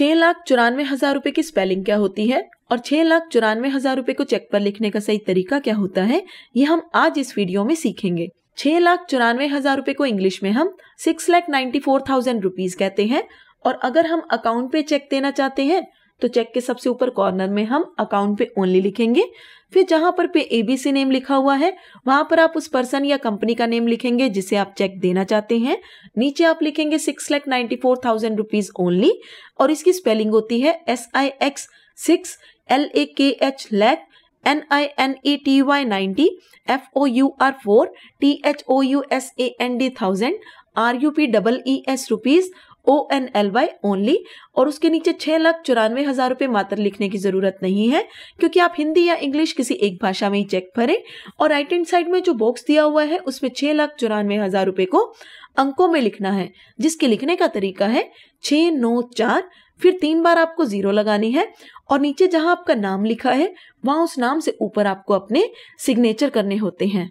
छह लाख चौरानवे हजार रूपए की स्पेलिंग क्या होती है और छह लाख चौरानवे हजार रूपए को चेक पर लिखने का सही तरीका क्या होता है ये हम आज इस वीडियो में सीखेंगे छह लाख चौरानवे हजार रूपए को इंग्लिश में हम six lakh ninety four thousand rupees कहते हैं और अगर हम अकाउंट पे चेक देना चाहते हैं तो चेक के सबसे ऊपर कॉर्नर में हम अकाउंट पे ओनली लिखेंगे फिर जहां पर पे एबीसी नेम लिखा हुआ है वहां पर आप उस पर्सन या कंपनी का नेम लिखेंगे जिसे आप चेक देना चाहते हैं नीचे आप लिखेंगे six lakh ninety four thousand rupees only और इसकी स्पेलिंग होती है S I X six L A K H lakh N I N E T Y ninety F O U R four T H O U S A N D thousand R U P double E S rupees O N L Y only और उसके नीचे छह लाख चौरानवे हजार रुपए मात्र लिखने की जरूरत नहीं है क्योंकि आप हिंदी या इंग्लिश किसी एक भाषा में ही चेक भरें और राइट हैंड साइड में जो बॉक्स दिया हुआ है उसमें छह लाख चौरानवे हजार रुपए को अंकों में लिखना है जिसके लिखने का तरीका है छ नौ चार फिर तीन बार आपको जीरो लगानी है और नीचे जहां आपका नाम लिखा है वहां उस नाम से ऊपर आपको अपने सिग्नेचर करने होते हैं